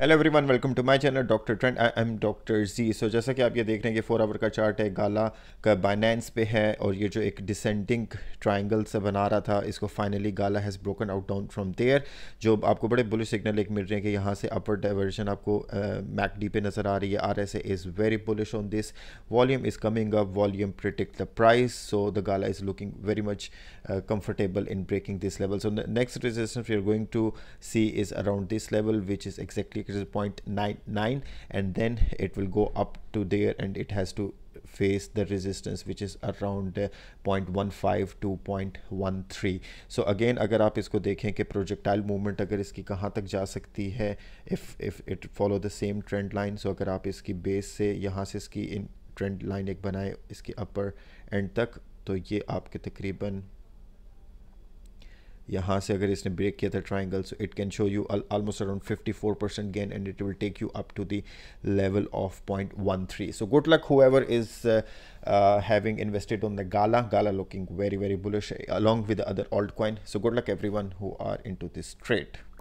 hello everyone welcome to my channel doctor trend I am doctor ji so जैसा कि आप ये देख रहे हैं कि फोर आवर का चार्ट है गाला का बाइनेंस पे है और ये जो एक डिसेंडिंग ट्रायंगल से बना रहा था इसको finally Gala has broken out down from there जो आपको बड़े बुलिश सिग्नल एक मिल रहे हैं कि यहाँ से अपर डाइवर्जन आपको मैकडी uh, पे नज़र आ रही है are is very bullish on this volume is coming up volume predict the price so the Gala is looking very much comfortable in breaking this level so next resistance we are going to see is around this level which is exactly equals to 0.99 and then it will go up to there and it has to face the resistance which is around uh, 0.15 to 0.13 so again अगर आप इसको देखें कि projectile movement अगर इसकी कहाँ तक जा सकती है if if it follow the same trend line so अगर आप इसकी base से यहाँ से इसकी इन trend line एक बनाए इसकी upper end तक तो ये आपके तकरीबन यहाँ से अगर इसने ब्रेक किया था triangle so it can show you almost around four percent gain and it will take you up to the level of point one three so good luck however is having invested on the Gala Gala looking very very bullish along with other old coin so good luck every one who are into this trade